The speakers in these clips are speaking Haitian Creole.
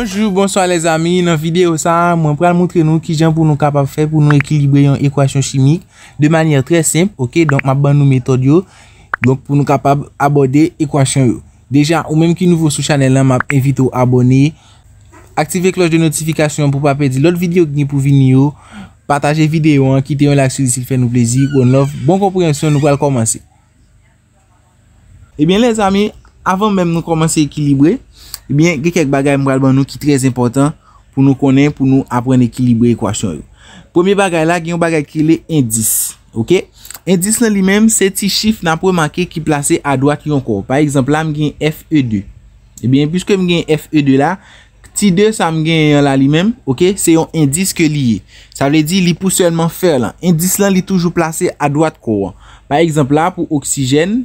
Bonjour, bonsoir les amis, nan video sa mwen pral montre nou ki jen pou nou kapap fè pou nou ekilibre yon ekwasyon chimik de manyer tre simple, ok, donk map ban nou metod yo, donk pou nou kapap abode ekwasyon yo. Deja ou menm ki nou voun sou chanel nan map, evite ou abone, aktive kloj de notifikasyon pou pa pedi lot videyo gni pou vin yo, pataje videyo an, kite yon laksou disil fè nou plezi, goun love bon komprensyon, nou pral komanse Ebyen eh les amis avan menm nou komanse ekilibre Ebyen, gey kek bagay mwal ban nou ki trez impotant pou nou konen, pou nou apren ekilibre e kwa chon yo. Premier bagay la, gen yon bagay ki le indis. Ok, indis lan li menm, se ti chif nan pou manke ki plase a doat yon kor. Par exemple, la mgen FE2. Ebyen, eh piske mgen FE2 la, ti 2 sa mgen yon la li menm, ok, se yon indis ke li ye. Sa vle di, li pou selman fer lan. Indis lan li toujou plase a doat kor. Par exemple, la pou oksijen.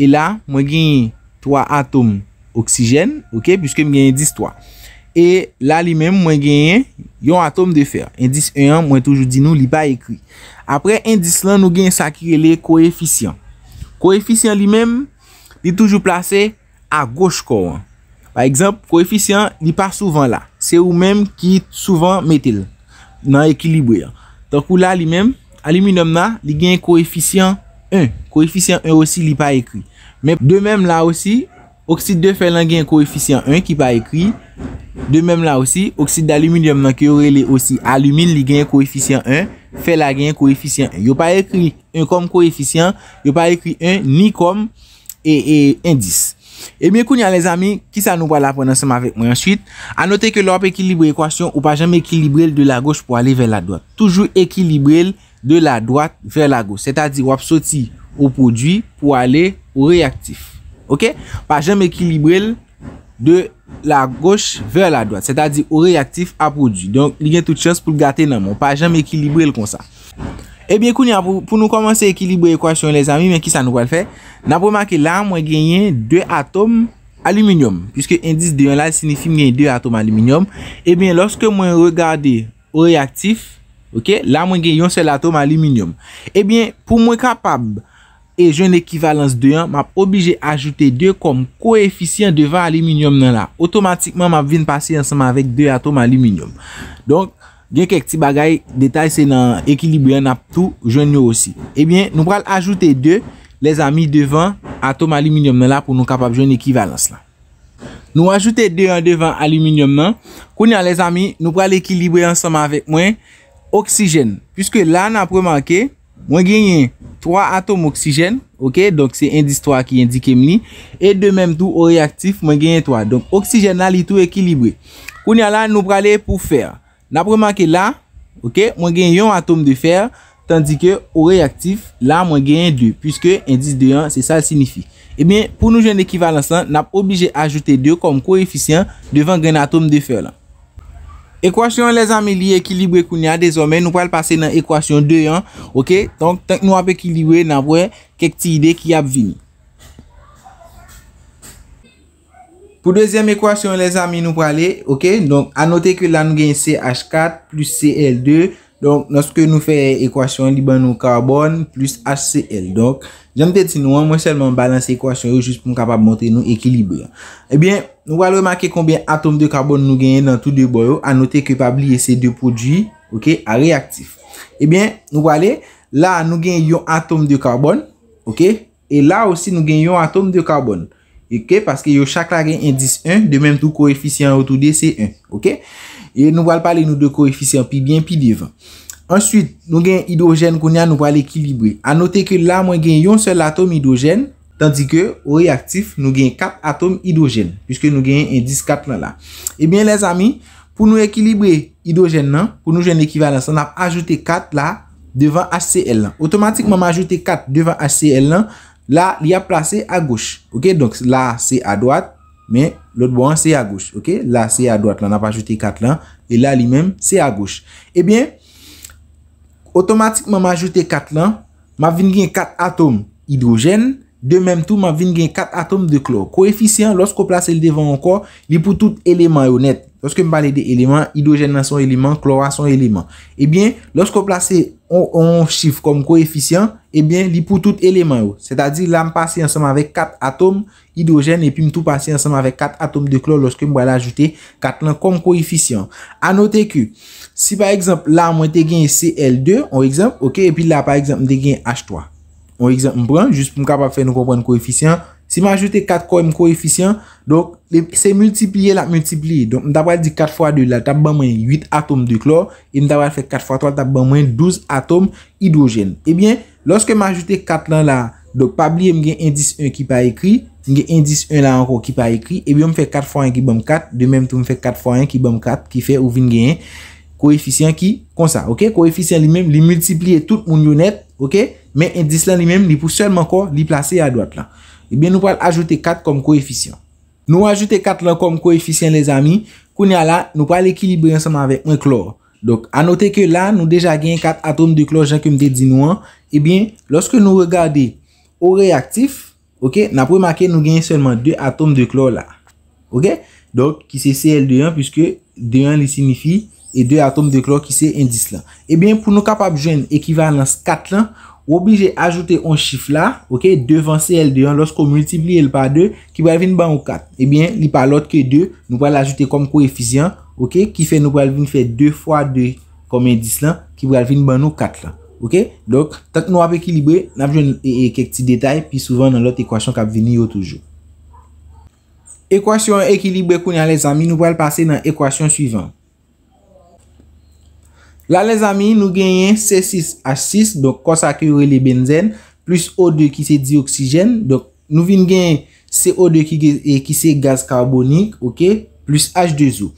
E la mwen genye 3 atom oksijen. Ok. Piske mwen genye 10-3. E la li men mwen genye yon atom de fer. Indice 1 mwen toujou di nou li pa ekri. Apre indice lan nou genye sakire le koeficyant. Koeficyant li men li toujou plase a goch kouan. Par eksemp koeficyant li pa souvan la. Se ou men ki souvan metil nan ekilibri. Tonkou la li men aliminom na li genye koeficyant 1. Koeficyant 1 osi li pa ekri. Mè de mèm la osi, oksid 2 fè la gen koeficyen 1 ki pa ekri, de mèm la osi, oksid d'aluminium nan ki yo rele osi, alumin li gen koeficyen 1, fè la gen koeficyen 1. Yo pa ekri 1 kom koeficyen, yo pa ekri 1 ni kom, e indis. E mè koun ya les amin, ki sa nou pa la ponansèm avèk mwen ensuite, a notè ke lop ekilibre ekwasyon, ou pa jèm ekilibre l de la goche pou alè vè la doite. Toujou ekilibre l de la doite vè la goche. Sè ta di wap soti ou poudui pou alè Ou reaktif. Ok. Pa jem ekilibrel. De la goche ver la doite. Se ta di ou reaktif apodu. Donk li gen tout chans pou gate nan moun. Pa jem ekilibrel kon sa. Ebyen kou ni apou. Pou nou komanse ekilibre ekwasyon le zami. Men ki sa nou wale fe. Nan pou manke la mwen genyen. De atom. Aluminium. Piske indis de yon la. Sinifi mwen genyen de atom aluminium. Ebyen eh loske mwen regade. Ou reaktif. Ok. La mwen genyen yon se l'atom aluminium. Ebyen pou mwen kapab. Aluminium. E joun ekivalans 2 an, map obije ajoute 2 konm koeficyen devan aliminyon nan la. Otomatikman map vin pase yon seman vek 2 atom aliminyon. Donk, gen kek ti bagay eh detay se nan ekilibriyan ap tou joun yo osi. Ebyen, nou pral ajoute 2 les ami devan atom aliminyon nan la pou nou kapap joun ekivalans la. Nou ajoute 2 an devan aliminyon nan. Kounyan les ami, nou pral ekilibriyan seman vek mwen oksijen. Piske la nan prou manke... Mwen genyen 3 atom oksijen, ok, donk se indis 3 ki indike mni, e de menm tou o reaktif mwen genyen 3. Donk oksijen nan li tou ekilibre. Koun ya la nou prale pou fer. Nap remanke la, ok, mwen genyen yon atom de fer, tandike o reaktif la mwen genyen 2, pwiske indis de yon se sa signifi. Emen, eh pou nou jen ekivalansan, nap obije ajote 2 konm koeficyen devan gen atom de fer lan. Ekwasyon le zame li ekilibre koun ya. Dezomen nou pal pase nan ekwasyon 2 an. Ok. Tonk tenk nou ap ekilibre nan pwen kek ti ide ki ap vini. Po dezyen ekwasyon le zame nou pali. Ok. Donk anote ke la nou gen CH4 plus CL2. Donk, nonske nou fè ekwasyon liban nou karbon plus HCl. Donk, jan pèt si nou an mwen selman balanse ekwasyon yo jist pou m kapab montre nou ekilibre. Ebyen, nou wale remake konbyen atom de karbon nou genye nan tout de boyo anote ke pabliye se de prodji, ok, a reaktif. Ebyen, nou wale, la nou genye yon atom de karbon, ok, e la osi nou genye yon atom de karbon, ok, paske yo chak la genye indis 1, de menm tou koeficyen wotou de se 1, ok. E nou wale pale nou 2 koeficyen, pi bien, pi divan. Ansyut, nou gen yon hidrojen kon yon nou wale ekilibre. A note ke la, mwen gen yon sel atom hidrojen, tandi ke, ou reaktif, nou gen 4 atom hidrojen, pwiske nou gen yon 10-4 nan la. Ebyen, eh les ami, pou nou ekilibre hidrojen nan, pou nou gen ekivalans, an ap ajoute 4 la, devan HCL nan. Otomatikman mwen ajoute 4 devan HCL nan, la, li ap plase a goche. Ok, donc, la, se a doate. Men, lot bo an, se a gouche, ok? La, se a doate, la nan pa ajoute kat lan. E la li men, se a gouche. Ebyen, eh otomatikman ma ajoute kat lan, ma vin gen kat atom hidrogène, de menm tou, ma vin gen kat atom de chlore. Koefisyen, losko plase li devan an kon, li pou tout eleman yo nette. Lorske m pa li de eleman, hidrogen nan son eleman, kloran son eleman. Ebyen, loske m plase 11 chif kom koefisyen, ebyen li pou tout eleman yo. Seda di, la m pase yonsenman avek 4 atome hidrogen, epi m tou pase yonsenman avek 4 atome de klor, loske m wala ajoute 4 nan kom koefisyen. A noter ki, si par exemple, la m wete genye CL2, epi la par exemple, m wete genye H3. Ebyen, m pren, jist pou m kapap fe nou kom pren koefisyen, Si m a ajoute 4 kwa m koeficyen, se multipliye la, m tabal di 4 x 2 la, tabal mwen 8 atom de klor, m tabal fe 4 x 3, tabal mwen 12 atom hidrojen. Ebyen, loske m a ajoute 4 lan la, do pabli m gen indis 1 ki pa ekri, gen indis 1 la anko ki pa ekri, eh ebyen m fe 4 x 1 ki bom 4, de menm tou m fe 4 x 1 ki bom 4, ki fe ouvin gen koeficyen ki konsa. Koeficyen li menm li multipliye tout moun yonet, men indis lan li menm li pou selman kwa li plase a doat lan. Ebyen eh nou pal ajoute 4 kom koeficyen. Nou ajoute 4 lan kom koeficyen les ami. Koun ya la nou pal ekilibre yon seman avek 1 klor. Dok anote ke la nou deja gen 4 atom de klor jen ke mde di nou an. Ebyen eh loske nou regade o reaktif. Ok nan pou maken nou gen seman 2 atom de klor la. Ok. Dok ki se CL2-1 pwiske 2-1 li simifi. E 2 atom de klor ki se indis lan. Ebyen eh pou nou kapap jen ekivalans 4 lan. Woblige ajoute yon chif la, ok, devan se el de yon, losko multipli el pa 2, ki wale vin ban ou 4. Ebyen, eh li pa lot ke 2, nou wale ajoute kom koefizyan, ok, ki fe nou wale vin fe 2 x 2 kom indis lan, ki wale vin ban ou 4 lan. Ok, dok, tak nou wap ekilibre, nap joun e kek ti detay, pi souvan nan lot ekwasyon kap vini yo toujou. Ekwasyon ekilibre kou nyan les ami, nou wale pase nan ekwasyon suivant. La, les amis, nou genyen C6H6, dok konsakure le benzene, plus O2 ki se dioksijen, dok nou vin genyen CO2 ki se gaz karbonik, plus H2O.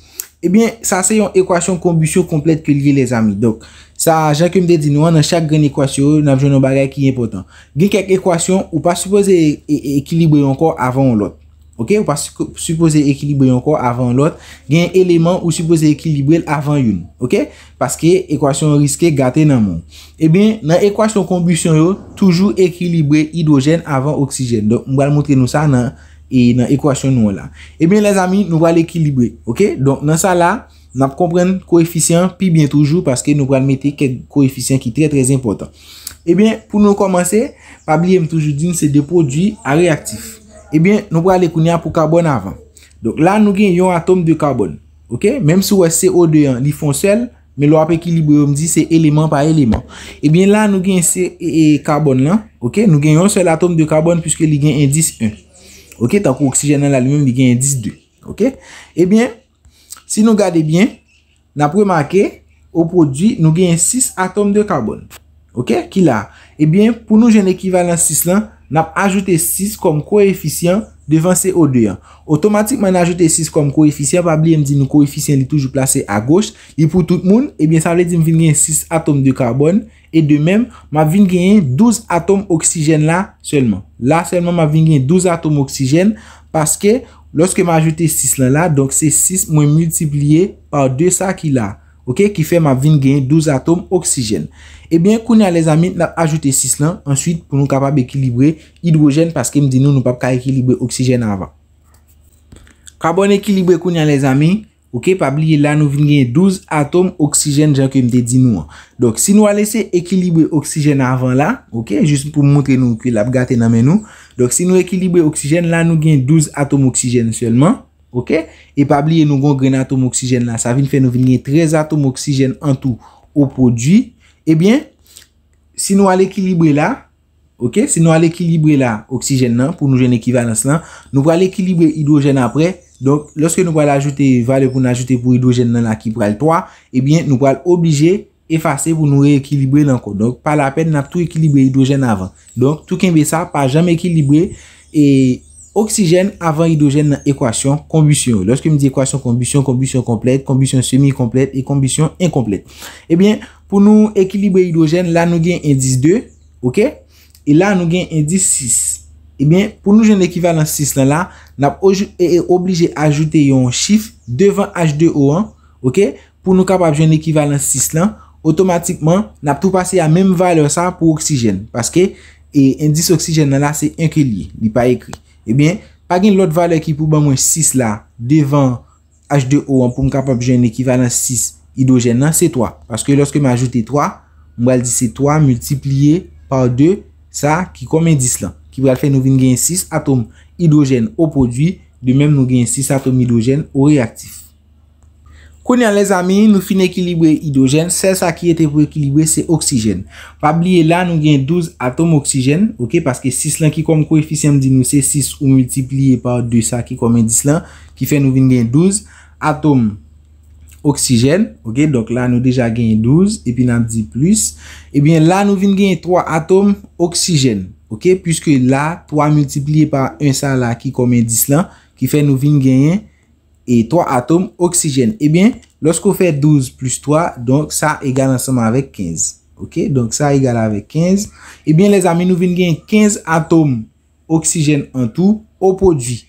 Ebyen, eh sa se yon ekwasyon kombusyo komplet ke liye, les amis. Dok, sa, jakem de di nou an, nan chak gen ekwasyon, nan vjoun nou bagay ki yon potan. Geny kek ekwasyon, ou pa supose ekilibre yon kor avan ou lot. Ou pa suppose ekilibre yon ko avan lot Gen eleman ou suppose ekilibre avan yon Ok, paske ekwasyon riske gate nan moun Eben eh nan ekwasyon kombusyon yo Toujou ekilibre hidrojen avan oksijen Don mwal montre nou sa nan ekwasyon nou la Eben eh la zami nou wale ekilibre Ok, don nan sa la Nap kompren koeficyen pi bien toujou Paske nou wale mette koeficyen ki tre trez important Eben eh pou nou komanse Pabli m toujou din se de prodwi a reaktif Ebyen, nou pou alèkoun ya pou karbon avan. Donc, la nou gen yon atom de karbon. Ok? Mèm sou wè CO2 yon, li fon sel, mè lò ap ekilibri ou mdi se eleman pa eleman. Ebyen, la nou gen se e karbon lan. Ok? Nou gen yon sel atom de karbon pwiske li gen indis 1. Ok? Tankou oksigenan la lèmèm, li gen indis 2. Ok? Ebyen, si nou gade bien, nan pou e make, ou prodwi, nou gen 6 atom de karbon. Ok? Ki la? Ebyen, pou nou jen ekivalans 6 lan, nou gen 6 atom de karbon. nap ajoute 6 kom koeficyen devan CO2 an. Otomatikman ajoute 6 kom koeficyen, babli m di nou koeficyen li toujou plase a goche, li pou tout moun, ebyen eh sa vle di m vin gen 6 atom de karbon, e de men, ma vin gen 12 atom oksijen la selman. La selman ma vin gen 12 atom oksijen, paske, loske ma ajoute 6 lan la, donk se 6 mwen multipliye par 2 sa ki la. Ok, ki fèm ap vin gen 12 atom oksijen. Ebyen, kounyan les amin ap ajoute 6 lan, answit pou nou kapab ekilibre hidrojen, paske mdi nou nou pap ka ekilibre oksijen avan. Kabon ekilibre kounyan les amin, ok, pa bliye la nou vin gen 12 atom oksijen, jan ke mdi di nou an. Dok, si nou alese ekilibre oksijen avan la, ok, jist pou montre nou ki lap gate nan men nou, dok si nou ekilibre oksijen, la nou gen 12 atom oksijen selman. E pa bliye nou gon gren atom oksijen nan. Sa vin fè nou vinye 13 atom oksijen an tou ou prodwi. Ebyen, eh si nou al ekilibre la, ok? Si nou al ekilibre la oksijen nan pou nou jen ekivalans lan, nou pral ekilibre hidrojen apre. Donk, loske nou pral ajoute value pou nou ajoute pou hidrojen nan la ki pral 3, ebyen, eh nou pral oblije efase pou nou reekilibre lankou. Donk, pa la pen nan ap tou ekilibre hidrojen avan. Donk, tou kenbe sa pa jam ekilibre e... Oksijen avan hidrojen nan ekwasyon kombisyon. Lorske mi di ekwasyon kombisyon, kombisyon komplet, kombisyon semi-komplet, e kombisyon enkomplet. Ebyen, eh pou nou ekilibre hidrojen, la nou gen indis 2, ok? E la nou gen indis 6. Ebyen, eh pou nou gen ekivalans 6 lan la, nap e, e, oblije ajoute yon chif devant H2O1, ok? Pou nou kapap gen ekivalans 6 lan, otomatikman nap tou pase a menm vale sa pou oksijen. Paske, e indis oksijen nan la se enke li, li pa ekri. Ebyen, pa gen lout vale ki pou ban mwen 6 la devan H2O an pou m kapap gen ekivalans 6 hidrogène nan C3. Paske loske m ajoute 3, m wal di C3 multipliye par 2 sa ki kon men 10 lan. Ki wal fe nou gen 6 atom hidrogène o prodwi, de men nou gen 6 atom hidrogène o reaktif. Kounen les ami, nou fin ekilibwe idogen, sel sa ki ete pou ekilibwe se oksijen. Pa bliye la nou gen 12 atom oksijen, ok, paske 6 lan ki kom koeficyem di nou se 6 ou multipliye par 2 sa ki kom en 10 lan, ki fe nou vin gen 12 atom oksijen, ok, donk la nou deja gen 12, epi nan di plus, ebyen la nou vin gen 3 atom oksijen, ok, puisque la 3 multipliye par 1 sa la ki kom en 10 lan, ki fe nou vin gen 1, Et 3 atom oksijen. Ebyen, loskou fè 12 plus 3, donk sa egale ansama avèk 15. Ok, donk sa egale avèk 15. Ebyen, eh les amè, nou vin gen 15 atom oksijen an tou ou pou di.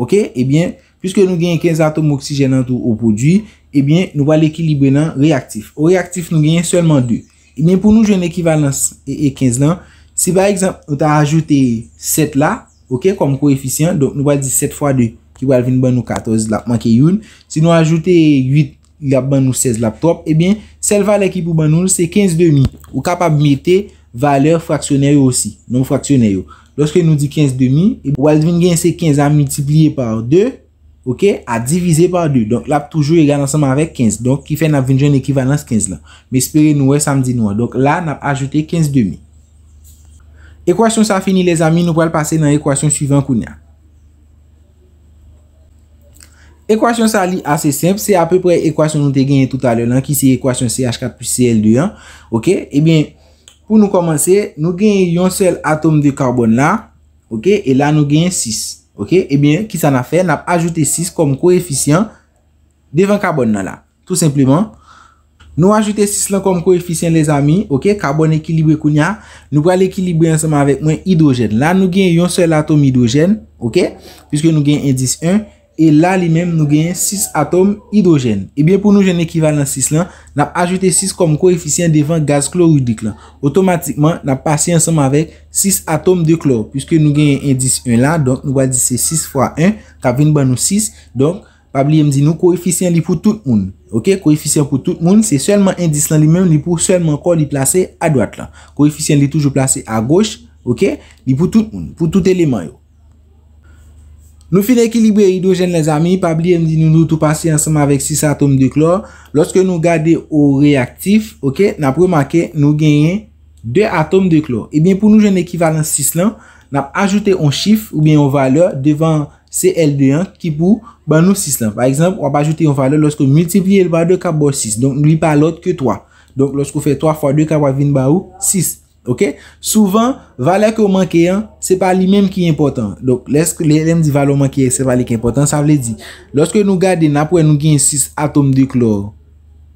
Ok, ebyen, eh pyske nou gen 15 atom oksijen an tou ou pou di, ebyen, eh nou val ekilibre nan reaktif. Ou reaktif nou gen selman 2. Ebyen, pou nou jen ekivalans e 15 nan, si ba exemple, nou ta ajoute 7 la, ok, kom koeficyen, donk nou val di 7 x 2. Ki wale vin ban nou 14 lap manke yon. Si nou ajoute 8 lap ban nou 16 lap top. Ebyen eh sel val ekip ou ban nou se 15 demi. Ou kapab mite valeur fraksyonaryo osi. Non fraksyonaryo. Lorske nou di 15 demi. Eh wale vin gen se 15 a multipliye par 2. Ok. A divize par 2. Donk lap toujou egan ansama avek 15. Donk ki fe nap vin jan ekivalans 15 la. Me espere nou we samdi nou. Donk la nap ajoute 15 demi. Ekwasyon sa fini les ami. Nou wale pase nan ekwasyon suivant kou ni a. Ekwasyon sa li ase semp, se apèpè ekwasyon nou te genye tout alè lan ki se ekwasyon CH4 plus CL2, ok? Ebyen, eh pou nou komanse, nou genye yon sel atom de karbon la, ok? E la nou genye 6, ok? Ebyen, eh ki sa na fè, nap ajoute 6 kom koeficyen devan karbon nan la. Tout semplyman, nou ajoute 6 lan kom koeficyen les ami, ok? Karbon ekilibre koun ya, nou pral ekilibre yon seman avèk mwen hidrojen. La nou genye yon sel atom hidrojen, ok? Piske nou genye indis 1, ok? E la li menm nou genye 6 atom hidrojen. E Ebyen pou nou genye ekivalen 6 lan, nap ajoute 6 kom koeficyen devan gaz kloridik lan. Otomatikman nap pase ansam avek 6 atom de klor. Piske nou genye indis 1 lan, donk nou ba di se 6 x 1, ta ven ban nou 6. Donk, pabli yem di nou koeficyen li pou tout moun. Ok, koeficyen pou tout moun, se selman indis lan li menm, li pou selman kon li plase a doat lan. Koeficyen li toujou plase a goch, ok, li pou tout moun, pou tout eleman yo. Nou fin ekilibre hidrojen les ami, pabli mdi nou nou tou pasi ansama vek 6 atom de klor. Lorske nou gade ou reaktif, nou genyen 2 atom de klor. Ebyen eh pou nou jen ekivalen 6 lan, nou ajoute yon chif ou yon valeur devan CL21 ki pou ban nou 6 lan. Par exemple, wap ajoute yon valeur lorske ou multipli el ba 2 ka bo 6. Don nou li pa lot ke 3. Don lorske ou fe 3 x 2 ka bo avin ba ou 6. Souvan, valer ki ou manke yon, se pa li menm ki yon impotant Lèm di valer ou manke yon, se valer ki yon impotant, sa vle di Lòske nou gade napwe nou gen 6 atom de klor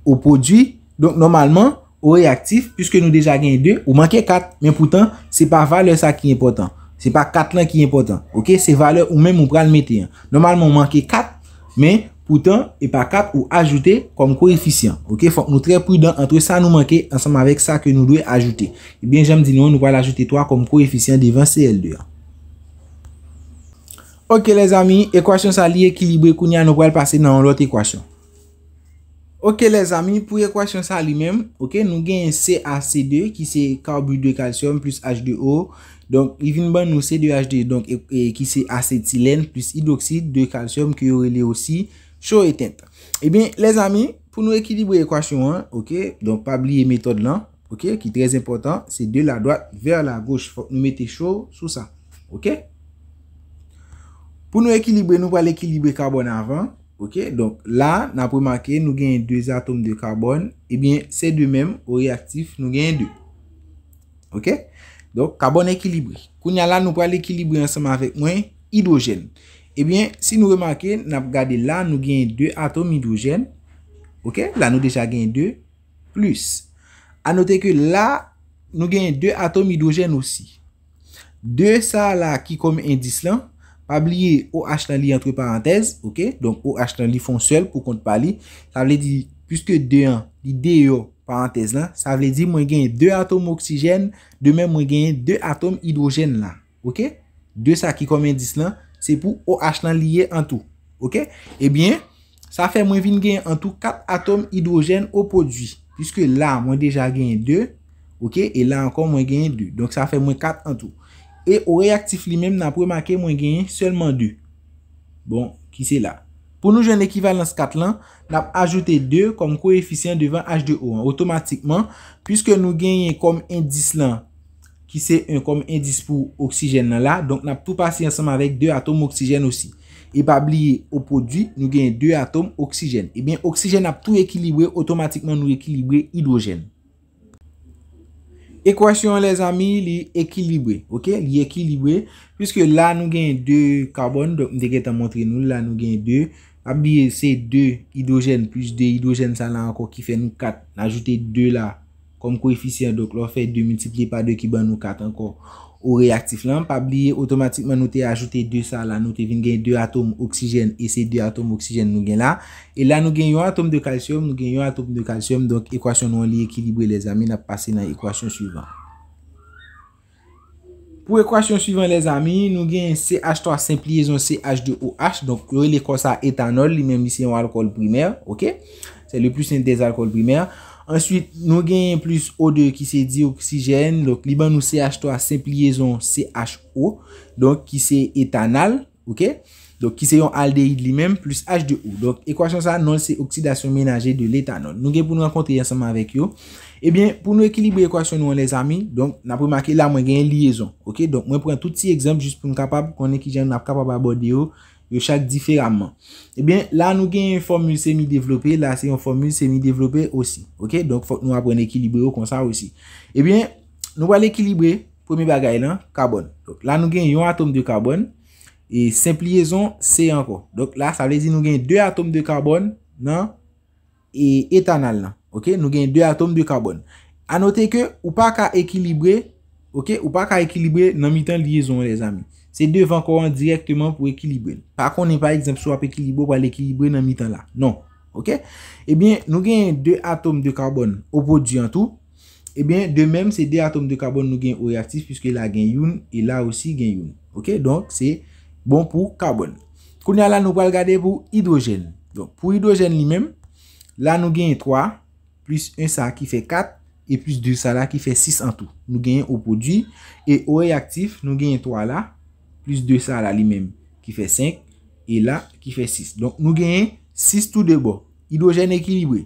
Ou produi, nou normalman, ou reaktif, pwiske nou deja gen 2, ou manke 4 Menm pou tan, se pa valer sa ki yon impotant Se pa 4 nan ki yon impotant, se valer ou menm ou pral meti yon Normalman, ou manke 4, menm Poutan, e pa 4 ou ajoute kom koeficyen. Ok, fok nou tre poudan antre sa nou manke, ansam avek sa ke nou dwe ajoute. E eh ben, jem di non, nou nou wale ajoute 3 kom koeficyen devan CL2. Ok, les ami, ekwasyon sa li ekilibre koun ya nou wale pase nan lout ekwasyon. Ok, les ami, pou ekwasyon sa li mem, ok, nou gen yon CAC2 ki se kaobu 2 kalsyum plus H2O. Donk, yon vin ban nou C2H2, donk, ki se acetilene plus hidroksid 2 kalsyum ki yon rele osi. Chou et tente. Ebyen, eh les amis, pou nou ekilibre ekwasyon an, ok, donk pa bliye metode lan, ok, ki trez important, se de la doak ver la goche, fok nou mette chou sou sa, ok. Pou nou ekilibre, nou pa l'ekilibre karbon avan, ok, donk la, nan pou make, nou genye 2 atom de karbon, ebyen, eh se de mem, ou reaktif, nou genye 2. Ok, donk karbon ekilibre. Kou nya la, nou pa l'ekilibre ansama vek mwen, hidrojen. Ebyen, si nou remanke, nan pou gade la, nou genye 2 atome hidrojen. Ok, la nou deja genye 2 plus. A note ke la, nou genye 2 atome hidrojen osi. De sa la ki kom endis lan, pa bliye OH la li entre parantez, ok, donk OH la li fonsel pou kont pa li, sa vle di, pwiske de an, li de yo parantez lan, sa vle di mwen genye 2 atome oksijen, de men mwen genye 2 atome hidrojen lan, ok. De sa ki kom endis lan, ok. Se pou o H nan liye an tou. Ok, e bien, sa fe mwen vin gen an tou 4 atom hidrojen o prodwi. Piske la mwen deja gen 2, ok, e la ankon mwen gen 2. Donk sa fe mwen 4 an tou. E o reaktif li menm nan pou e make mwen gen seulement 2. Bon, ki se la? Pou nou jen ekivalans 4 lan, nan ajoute 2 kom koeficyen devan H2O. Otomatikman, piske nou genye kom indis lan, Ki se un kom indis pou oksijen nan la. Donk nap tou pasi ansanman vek 2 atom oksijen osi. E pa bliye ou podi nou gen 2 atom oksijen. E ben oksijen nap tou ekilibwe. Otomatikman nou ekilibwe hidrojen. Ekwasyon les ami li ekilibwe. Ok. Li ekilibwe. Piske la nou gen 2 karbon. Donk mdeket an montre nou. La nou gen 2. Pa bliye se 2 hidrojen. Plus 2 hidrojen sa la anko ki fe nou 4. Nan ajoute 2 la. konm koeficyen, donk lò fè 2 multipli pa 2 ki ban nou kat ankon ou reaktif lan, pa bli, otomatikman nou te ajoute 2 sa la, nou te vin gen 2 atom oksijen, e se 2 atom oksijen nou gen la, e la nou gen yon atom de kalsiyon nou gen yon atom de kalsiyon, donk ekwasyon nou an li ekilibre les amin ap pase nan ekwasyon suivant pou ekwasyon suivant les amin, nou gen CH3 simpli, yon CH2OH, donk lò lè kon sa etanol, li men misi yon alkol primer, ok se le plusen des alkol primer answit nou genye plus O2 ki se di oksijen, li ban nou CH3, sep liyezon CHO, donk ki se etanal, ok, donk ki se yon aldehyde li menm, plus H2O, donk ekwasyon sa non se oksidasyon menajer de l'etanol. Nou gen pou nou akonte yon seman vek yo. Ebyen, eh pou nou ekilibre ekwasyon nou an le zami, donk nan pou make la mwen genye liyezon, ok, donk mwen pren tout si ekzamp jist pou nou kapab konen ki jen nou nap kapab abode yo, Yo chak diferanman. Ebyen, la nou gen yon formule semi-devlopé. La se yon formule semi-devlopé osi. Ok, donk fok nou apon ekilibre yo konsa osi. Ebyen, nou wale ekilibre pomi bagay lan, karbon. Donk la nou gen yon atom de karbon. E semp liyezon, se anko. Donk la sa vlezi nou gen yon atom de karbon nan etanal nan. Ok, nou gen yon atom de karbon. A note ke ou pa ka ekilibre nan mitan liyezon, les ami. Se devan koran direktman pou ekilibren. Pakon ni pa eksempso ap ekilibren pou al ekilibren nan mi tan la. Non. Ok. Ebyen nou genye 2 atom de karbon. Opo di an tou. Ebyen de mem se 2 atom de karbon nou genye o reaktif. Piske la gen youn. E la osi gen youn. Ok. Donk se bon pou karbon. Kounia la nou bal gade pou hidrogen. Donk pou hidrogen li mem. La nou genye 3. Plus 1 sa ki fe 4. E plus 2 sa la ki fe 6 an tou. Nou genye o podi. E o reaktif nou genye 3 la. plus 2 sa la li men, ki fe 5, e la ki fe 6. Donk nou gen 6 tou debo, hidrojen ekilibri.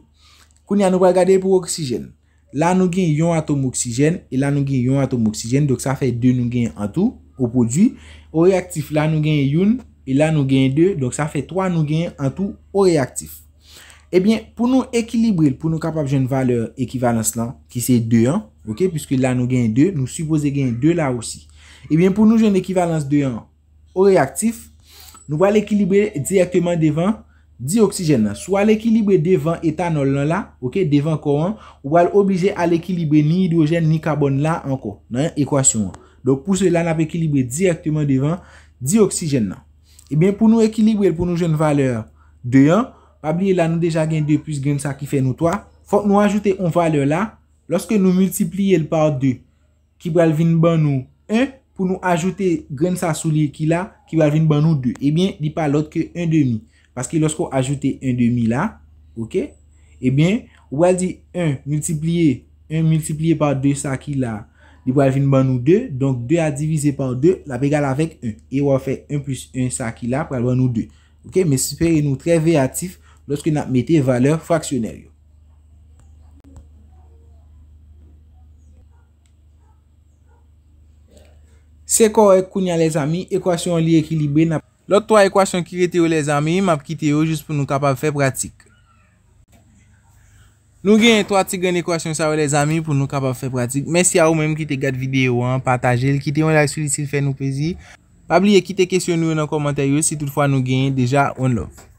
Koun ya nou bagade pou oksijen, la nou gen yon atom oksijen, e la nou gen yon atom oksijen, donk sa fe 2 nou gen an tou, o podi, o reaktif, la nou gen yon, e la nou gen 2, donk sa fe 3 nou gen an tou, o reaktif. Ebyen, eh pou nou ekilibri, pou nou kapap jen valer ekivalans lan, ki se 2 an, nou supose gen 2 la ou si. Ebyen eh pou nou jen ekivalans 2 an o reaktif, nou wale ekilibre direktman devan 10 oksijen nan. Sou wale ekilibre devan etanol nan la, ok, devan koran, ou wale oblije al ekilibre ni hidrojen ni kabon la anko nan ekwasyon an. Donk pou se lan ap ekilibre direktman devan 10 oksijen nan. Ebyen eh pou nou ekilibre pou nou jen valer 2 an, pabliye lan nou deja gen 2 plus gen sa ki fè nou 3, fòk nou ajoute yon valer la, loske nou multipliye l par 2, ki wale vin ban nou 1, pou nou ajoute gren sa souli ki la, ki wavine ban nou 2. Ebyen, eh di pa lot ke 1,5. Paske loskou ajoute 1,5 la, ebyen, eh wavine 1 multipliye, 1 multipliye pa 2 sa ki la, di wavine ban nou 2. Donk, 2 a divize pa 2, la pegal avek 1. E wav fè 1 plus 1 sa ki la, pra wav nou 2. Ok, me superi nou tre veyatif loske nan mette valeur fraksyoner yo. Se kor ek kounya le zami, ekwasyon li ekilibe na. Lot to ekwasyon ki rete yo le zami, map kite yo jous pou nou kapab fe pratik. Nou gen yon to ati gen ekwasyon sa yo le zami pou nou kapab fe pratik. Mèsi a ou mèm ki te gade videyo, pataje, li kite yon like souli si l fè nou pezi. Pabli ye ki te kesyon nou nan komantaryo si toutfwa nou gen, deja on love.